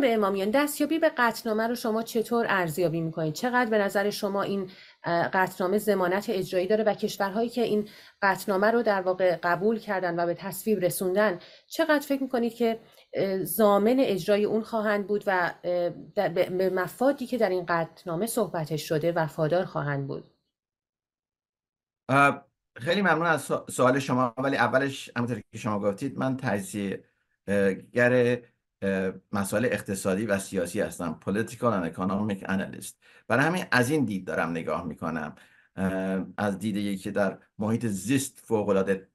به امامیان یعنی دستیابی به قطنامه رو شما چطور ارزیابی میکنید چقدر به نظر شما این قطنامه زمانت اجرایی داره و کشورهایی که این قطنامه رو در واقع قبول کردن و به تصویب رسوندن چقدر فکر میکنید که زامن اجرای اون خواهند بود و به مفادی که در این قطنامه صحبتش شده وفادار خواهند بود خیلی ممنون از سوال شما ولی اولش همونطور که شما گفتید من تجزیه مسائل اقتصادی و سیاسی هستم political and economic analyst برای همین از این دید دارم نگاه میکنم از دید که در محیط زیست فوق العاده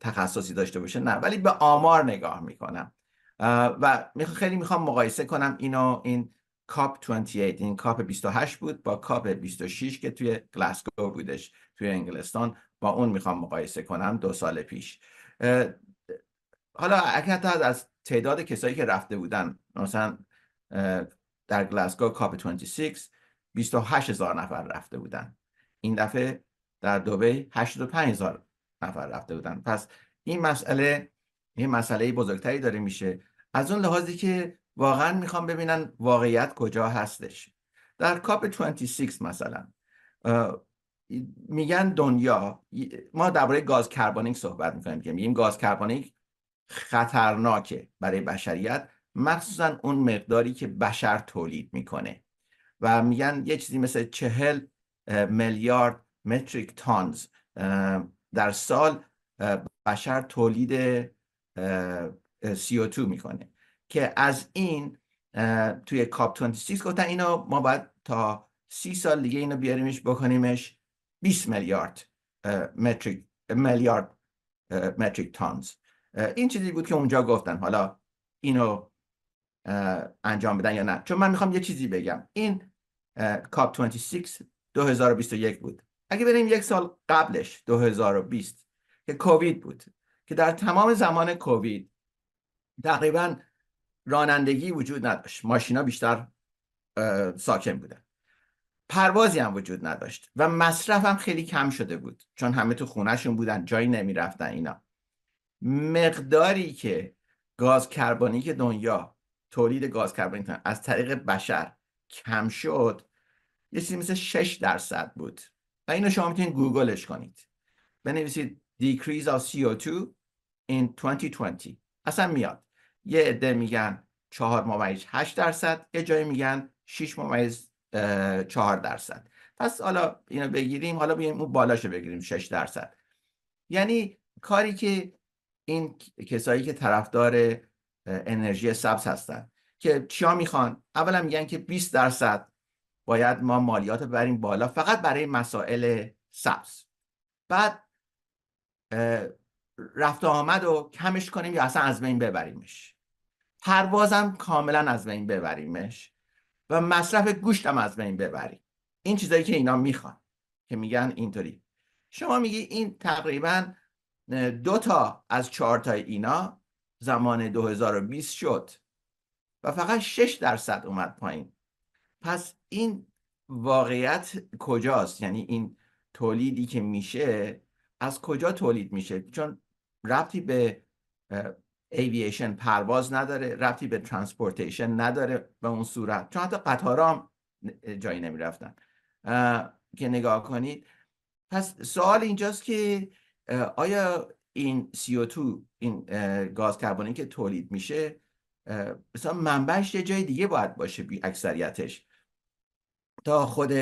تخصصی داشته باشه نه ولی به آمار نگاه میکنم و خیلی میخوام مقایسه کنم اینو این کاپ 28 این کاپ 28 بود با کاپ 26 که توی گلاسکو بودش توی انگلستان با اون میخوام مقایسه کنم دو سال پیش حالا از از تعداد کسایی که رفته بودن مثلا در گلاسگو کاپ 26 28 هزار نفر رفته بودن این دفعه در دوبه 85 هزار نفر رفته بودن پس این مسئله یه مسئله بزرگتری داره میشه از اون لحاظی که واقعا میخوام ببینن واقعیت کجا هستش در کاپ 26 مثلا میگن دنیا ما درباره گاز کربونیک صحبت میکنیم که میگیم گاز کربونیک خطرناکه برای بشریت مخصوصا اون مقداری که بشر تولید میکنه و میگن یه چیزی مثل چهل میلیارد متریک تانز در سال بشر تولید CO2 میکنه که از این توی کاپ 26 گفتن اینو ما باید تا سی سال دیگه اینو بیاریمش بکنیمش 20 میلیارد متریک میلیارد متریک تانز این چیزی بود که اونجا گفتن حالا اینو انجام بدن یا نه چون من میخوام یه چیزی بگم این کاپ 26 2021 بود اگه بریم یک سال قبلش 2020 که کووید بود که در تمام زمان کووید تقریبا رانندگی وجود نداشت ماشینا بیشتر ساکن بودن پروازی هم وجود نداشت و مصرف هم خیلی کم شده بود چون همه تو خونهشون بودن جایی نمیرفتن اینا مقداری که گاز کربانیک که دنیا تولید گاز کربانیک از طریق بشر کم شد یه چیزی مثل 6 درصد بود و اینو شما میتونید گوگلش کنید بنویسید decrease of CO2 in 2020 اصلا میاد یه عده میگن چهار ممیز 8 درصد یه جایی میگن 6 ممیز چهار درصد پس حالا اینو بگیریم حالا بیایم اون بالاشو بگیریم 6 درصد یعنی کاری که این کسایی که طرفدار انرژی سبز هستن که چیا میخوان اولا میگن که 20 درصد باید ما مالیات ببریم بالا فقط برای مسائل سبز بعد رفت آمد و کمش کنیم یا اصلا از بین ببریمش پروازم کاملا از بین ببریمش و مصرف گوشتم از بین ببریم این چیزایی که اینا میخوان که میگن اینطوری شما میگی این تقریبا دو تا از چهار تا اینا زمان 2020 شد و فقط 6 درصد اومد پایین پس این واقعیت کجاست یعنی این تولیدی که میشه از کجا تولید میشه چون ربطی به ایویشن پرواز نداره ربطی به ترانسپورتیشن نداره به اون صورت چون حتی قطارام جایی نمیرفتن که نگاه کنید پس سوال اینجاست که آیا این CO2 این گاز کربونی که تولید میشه مثلا منبعش یه جای دیگه باید باشه بی اکثریتش تا خود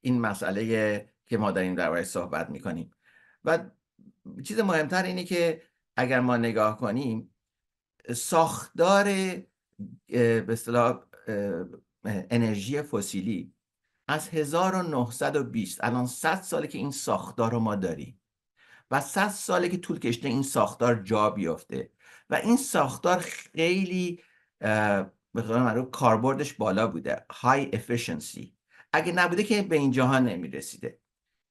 این مسئله که ما داریم درباره صحبت میکنیم و چیز مهمتر اینه که اگر ما نگاه کنیم ساختار به اصطلاح انرژی فسیلی از 1920 الان 100 ساله که این ساختار رو ما داریم و 100 ساله که طول کشته این ساختار جا بیفته و این ساختار خیلی به قول کاربردش بالا بوده های افیشنسی اگه نبوده که به این جهان نمیرسیده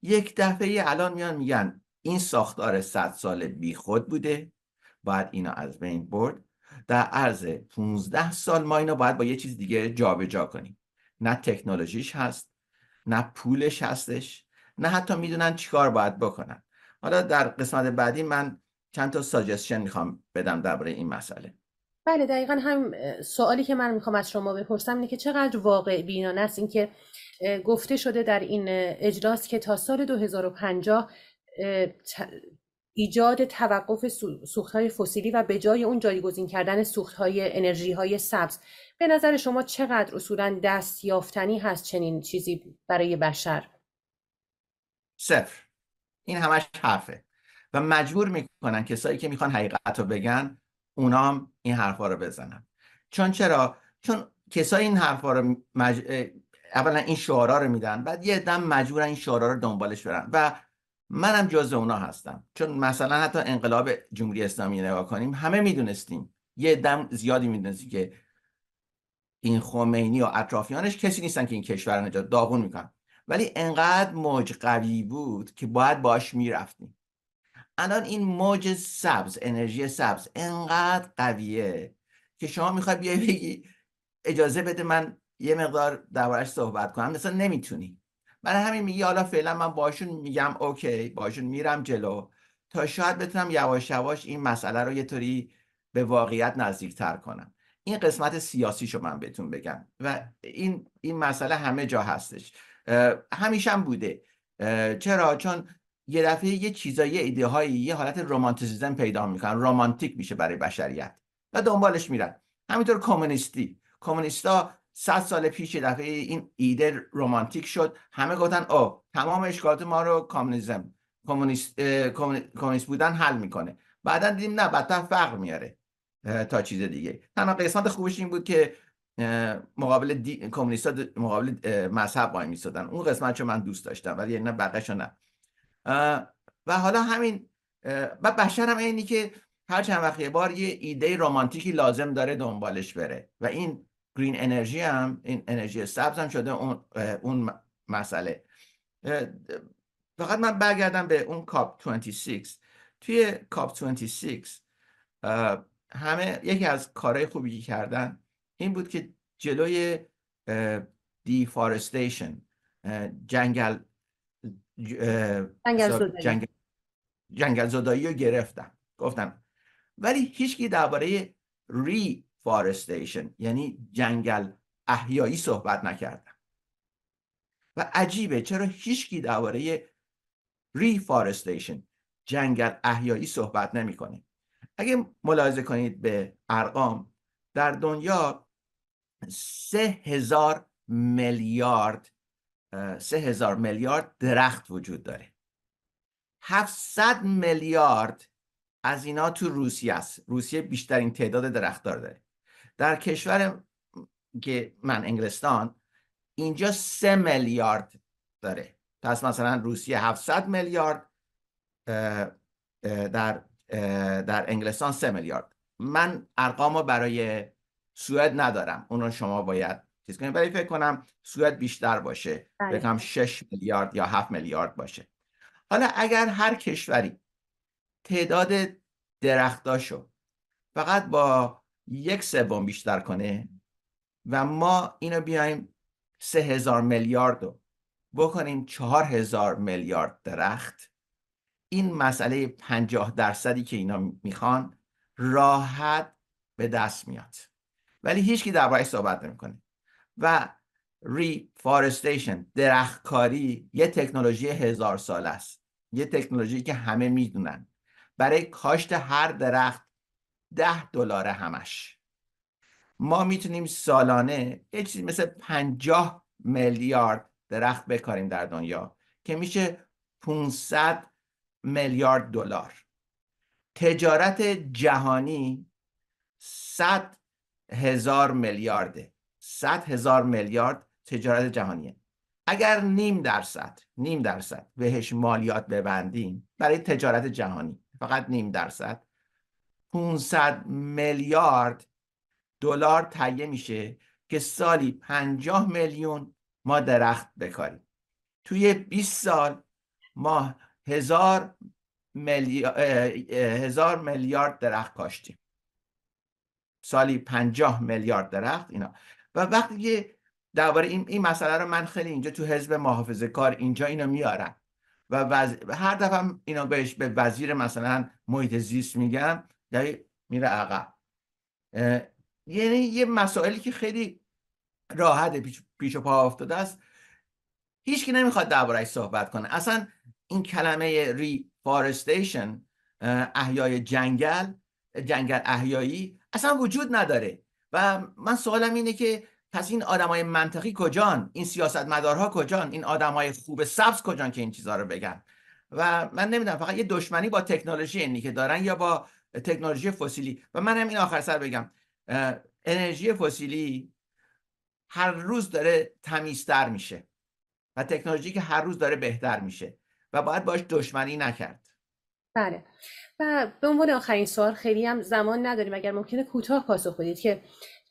یک دفعه الان میان میگن این ساختار 100 ساله بیخود بوده باید اینا از بین برد در عرض 15 سال ما اینا باید با یه چیز دیگه جابجا جا کنیم نه تکنولوژیش هست نه پولش هستش نه حتی میدونن چیکار باید بکنن حالا در قسمت بعدی من چند تا ساجستشن میخوام بدم درباره این مسئله بله دقیقا هم سوالی که من میخوام از شما بپرسم اینه که چقدر واقع بینانه است اینکه گفته شده در این اجلاس که تا سال 2050 ایجاد توقف های فسیلی و به جای اون جایگزین کردن های انرژی های سبز به نظر شما چقدر اصولا دست یافتنی هست چنین چیزی برای بشر؟ صفر این همش حرفه و مجبور میکنن کسایی که میخوان حقیقت رو بگن اونام این حرفا رو بزنن چون چرا چون کسایی این حرفا رو اولا این شعارا رو میدن بعد یه دم مجبورن این شعارا رو دنبالش برن و منم جز اونا هستم چون مثلا حتی انقلاب جمهوری اسلامی نگاه کنیم همه میدونستیم یه دم زیادی میدونستیم که این خمینی و اطرافیانش کسی نیستن که این کشور نجات داغون میکنن ولی انقدر موج قوی بود که باید باش میرفتیم الان این موج سبز انرژی سبز انقدر قویه که شما میخواد بیای بگی اجازه بده من یه مقدار دربارش صحبت کنم مثلا نمیتونی برای همین میگی حالا فعلا من باشون میگم اوکی باشون میرم جلو تا شاید بتونم یواش یواش این مسئله رو یه طوری به واقعیت نزدیکتر کنم این قسمت سیاسی شو من بهتون بگم و این این مسئله همه جا هستش همیشه بوده چرا چون یه دفعه یه چیزایی ایده هایی یه حالت رومانتیسیزم پیدا میکنن رمانتیک میشه برای بشریت و دنبالش میرن همینطور کمونیستی کمونیستا 100 سال پیش دفعه این ایده رومانتیک شد همه گفتن او تمام اشکالات ما رو کمونیسم کمونیست بودن حل میکنه بعدا دیدیم نه بدتر فقر میاره تا چیز دیگه تنها قسمت خوبش این بود که مقابل دی... د... مقابل مذهب وای میستادن اون قسمت چون من دوست داشتم ولی یعنی نه بقیش نه و حالا همین و بشر هم اینی که هر چند وقت یه بار یه ایده رمانتیکی لازم داره دنبالش بره و این گرین انرژی هم این انرژی سبز هم شده اون, اون مسئله فقط من برگردم به اون کاپ 26 توی کاپ 26 همه یکی از کارهای خوبی کردن این بود که جلوی دیفارستیشن جنگل جنگل جنگل, رو گرفتم گفتم ولی هیچکی درباره ری فارستیشن یعنی جنگل احیایی صحبت نکردم و عجیبه چرا هیچکی درباره ری فارستیشن جنگل احیایی صحبت نمیکنه اگه ملاحظه کنید به ارقام در دنیا سه هزار میلیارد سه هزار میلیارد درخت وجود داره 700 میلیارد از اینا تو روسیه است روسیه بیشترین تعداد درختدار داره در کشور که من انگلستان اینجا سه میلیارد داره پس مثلا روسیه 700 میلیارد در در انگلستان سه میلیارد من ارقام رو برای سوئد ندارم اون رو شما باید چیز کنید ولی فکر کنم سوئد بیشتر باشه بگم بله. 6 میلیارد یا 7 میلیارد باشه حالا اگر هر کشوری تعداد درختاشو فقط با یک سوم بیشتر کنه و ما اینو بیایم سه هزار میلیارد رو بکنیم چهار هزار میلیارد درخت این مسئله پنجاه درصدی که اینا میخوان راحت به دست میاد ولی هیچکی دربارش صحبت نمیکنه و ریفارستیشن درختکاری یه تکنولوژی هزار ساله است یه تکنولوژی که همه میدونن برای کاشت هر درخت ده دلار همش ما میتونیم سالانه یه چیزی مثل پنجاه میلیارد درخت بکاریم در دنیا که میشه 500 میلیارد دلار تجارت جهانی 100 هزار میلیارده 100 هزار میلیارد تجارت جهانیه اگر نیم درصد نیم درصد بهش مالیات ببندیم برای تجارت جهانی فقط نیم درصد 500 میلیارد دلار تهیه میشه که سالی 50 میلیون ما درخت بکاریم توی 20 سال ما هزار ملی... هزار میلیارد درخت کاشتیم سالی پنجاه میلیارد درخت اینا و وقتی که درباره این این مسئله رو من خیلی اینجا تو حزب محافظه کار اینجا اینو میارم و هر دفعه اینا بهش به وزیر مثلا محیط زیست میگم یعنی میره عقب یعنی یه مسائلی که خیلی راحت پیش, و پا افتاده است هیچ که نمیخواد دربارهش صحبت کنه اصلا این کلمه ری فارستیشن احیای جنگل جنگل احیایی اصلا وجود نداره و من سوالم اینه که پس این آدمای منطقی کجان این سیاستمدارها کجان این آدمای خوب سبز کجان که این چیزها رو بگن و من نمیدونم فقط یه دشمنی با تکنولوژی اینی که دارن یا با تکنولوژی فسیلی و منم این آخر سر بگم انرژی فسیلی هر روز داره تمیزتر میشه و تکنولوژی که هر روز داره بهتر میشه و باید باش دشمنی نکرد بله و به عنوان آخرین سوال خیلی هم زمان نداریم اگر ممکنه کوتاه پاسخ بدید که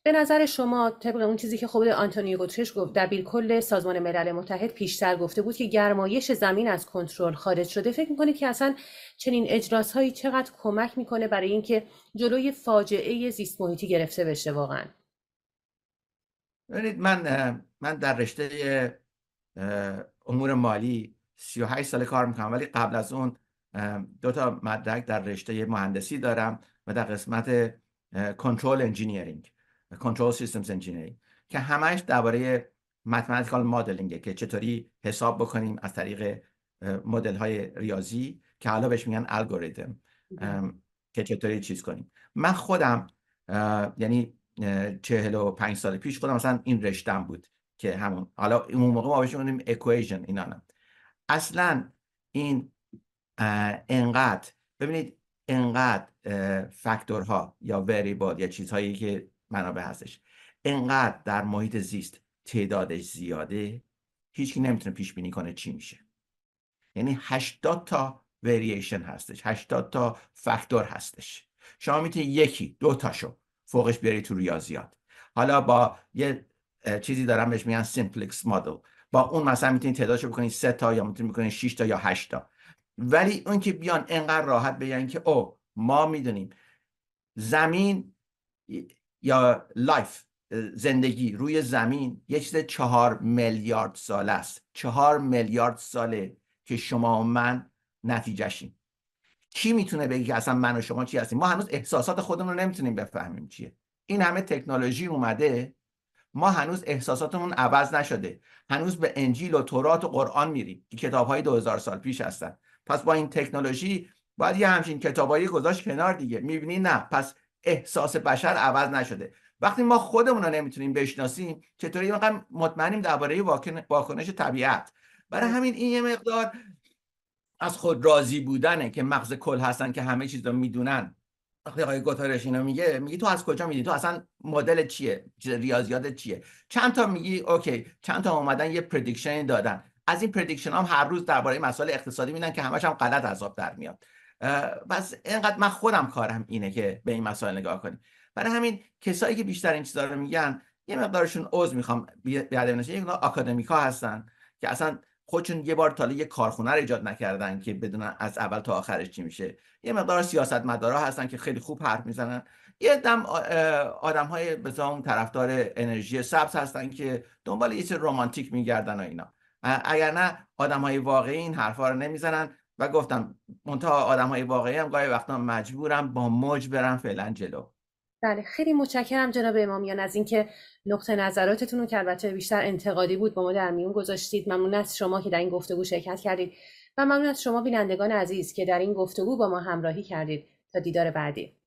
به نظر شما طبق اون چیزی که خود آنتونیو گوترش گفت دبیر کل سازمان ملل متحد پیشتر گفته بود که گرمایش زمین از کنترل خارج شده فکر میکنید که اصلا چنین اجلاس هایی چقدر کمک میکنه برای اینکه جلوی فاجعه زیست محیطی گرفته بشه واقعا من من در رشته امور مالی 38 سال کار میکنم ولی قبل از اون دو تا مدرک در رشته مهندسی دارم و در قسمت کنترل انجینیرینگ کنترل سیستمز انجینیرینگ که همش درباره ماتماتیکال مدلینگ که چطوری حساب بکنیم از طریق مدل های ریاضی که حالا بهش میگن الگوریتم که چطوری چیز کنیم من خودم یعنی چهل و پنج سال پیش خودم مثلا این رشتم بود که همون حالا اون موقع ما بهش میگیم اینا اصلا این انقدر ببینید انقدر فاکتورها یا وریبل یا چیزهایی که منابع هستش انقدر در محیط زیست تعدادش زیاده هیچکی نمیتونه پیش بینی کنه چی میشه یعنی 80 تا وریشن هستش 80 تا فاکتور هستش شما میتونید یکی دو تاشو فوقش بیاری تو ریاضیات حالا با یه چیزی دارم بهش میگن سیمپلکس مدل با اون مثلا میتونید تعدادش بکنید سه تا یا میتونید بکنید 6 تا یا 8 تا ولی اون که بیان انقدر راحت بگن که او ما میدونیم زمین یا لایف زندگی روی زمین یه چیز چهار میلیارد سال است چهار میلیارد ساله که شما و من نتیجهشیم کی میتونه بگی که اصلا من و شما چی هستیم ما هنوز احساسات خودمون رو نمیتونیم بفهمیم چیه این همه تکنولوژی اومده ما هنوز احساساتمون عوض نشده هنوز به انجیل و تورات و قرآن میریم که کتابهای 2000 سال پیش هستن پس با این تکنولوژی باید یه همچین کتابایی گذاشت کنار دیگه میبینی نه پس احساس بشر عوض نشده وقتی ما خودمون رو نمیتونیم بشناسیم چطوری اینقدر مطمئنیم درباره واکنش طبیعت برای همین این یه مقدار از خود راضی بودنه که مغز کل هستن که همه چیز رو میدونن آقای گوتارش اینو میگه میگی تو از کجا میدی تو اصلا مدل چیه ریاضیاتت چیه چند تا میگی اوکی چند تا اومدن یه پردیکشن دادن از این پردیکشن هم هر روز درباره مسائل اقتصادی میدن که همش هم غلط عذاب در میاد بس اینقدر من خودم کارم اینه که به این مسائل نگاه کنیم برای همین کسایی که بیشتر این چیزا رو میگن یه مقدارشون عضو میخوام بیاد نشه یک آکادمیکا هستن که اصلا خودشون خب یه بار تاله یه کارخونه رو ایجاد نکردن که بدونن از اول تا آخرش چی میشه یه مقدار سیاستمدارا هستن که خیلی خوب حرف میزنن یه دم آدم های بزام طرفدار انرژی سبز هستن که دنبال یه رمانتیک میگردن و اینا اگر نه آدم های واقعی این حرفا رو نمیزنن و گفتم منتها آدم های واقعی هم گاهی وقتا مجبورم با موج برن فعلا جلو بله خیلی متشکرم جناب امامیان از اینکه نقطه نظراتتون رو که البته بیشتر انتقادی بود با ما در میون گذاشتید ممنون از شما که در این گفتگو شرکت کردید و ممنون از شما بینندگان عزیز که در این گفتگو با ما همراهی کردید تا دیدار بعدی